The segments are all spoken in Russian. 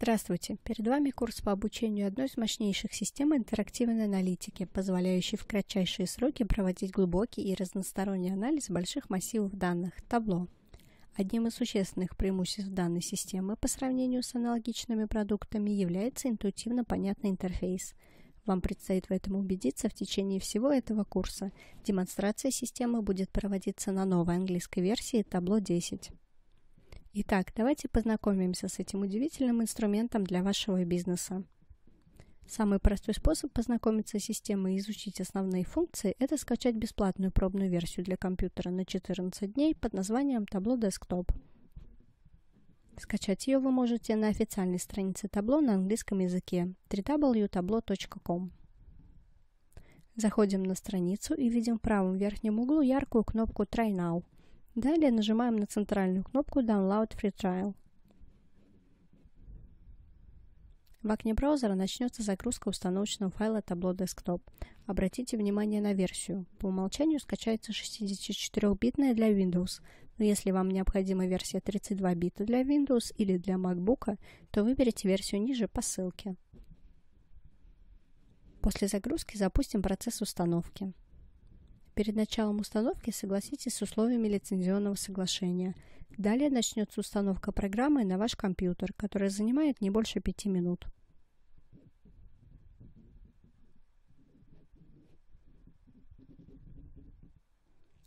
Здравствуйте! Перед вами курс по обучению одной из мощнейших систем интерактивной аналитики, позволяющей в кратчайшие сроки проводить глубокий и разносторонний анализ больших массивов данных – табло. Одним из существенных преимуществ данной системы по сравнению с аналогичными продуктами является интуитивно понятный интерфейс. Вам предстоит в этом убедиться в течение всего этого курса. Демонстрация системы будет проводиться на новой английской версии табло 10. Итак, давайте познакомимся с этим удивительным инструментом для вашего бизнеса. Самый простой способ познакомиться с системой и изучить основные функции – это скачать бесплатную пробную версию для компьютера на 14 дней под названием «Табло Desktop». Скачать ее вы можете на официальной странице табло на английском языке www.tableau.com. Заходим на страницу и видим в правом верхнем углу яркую кнопку «Try Now», Далее нажимаем на центральную кнопку Download Free Trial. В окне браузера начнется загрузка установочного файла табло Desktop. Обратите внимание на версию. По умолчанию скачается 64-битная для Windows, но если вам необходима версия 32 бита для Windows или для MacBook, то выберите версию ниже по ссылке. После загрузки запустим процесс установки. Перед началом установки согласитесь с условиями лицензионного соглашения. Далее начнется установка программы на ваш компьютер, которая занимает не больше 5 минут.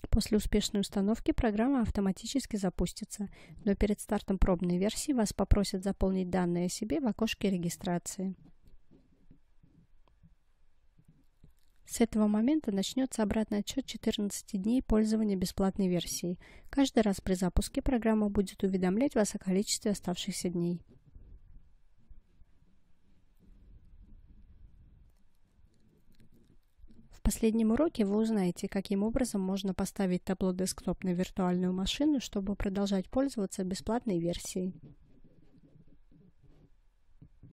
После успешной установки программа автоматически запустится, но перед стартом пробной версии вас попросят заполнить данные о себе в окошке регистрации. С этого момента начнется обратный отчет 14 дней пользования бесплатной версией. Каждый раз при запуске программа будет уведомлять вас о количестве оставшихся дней. В последнем уроке вы узнаете, каким образом можно поставить табло десктоп на виртуальную машину, чтобы продолжать пользоваться бесплатной версией.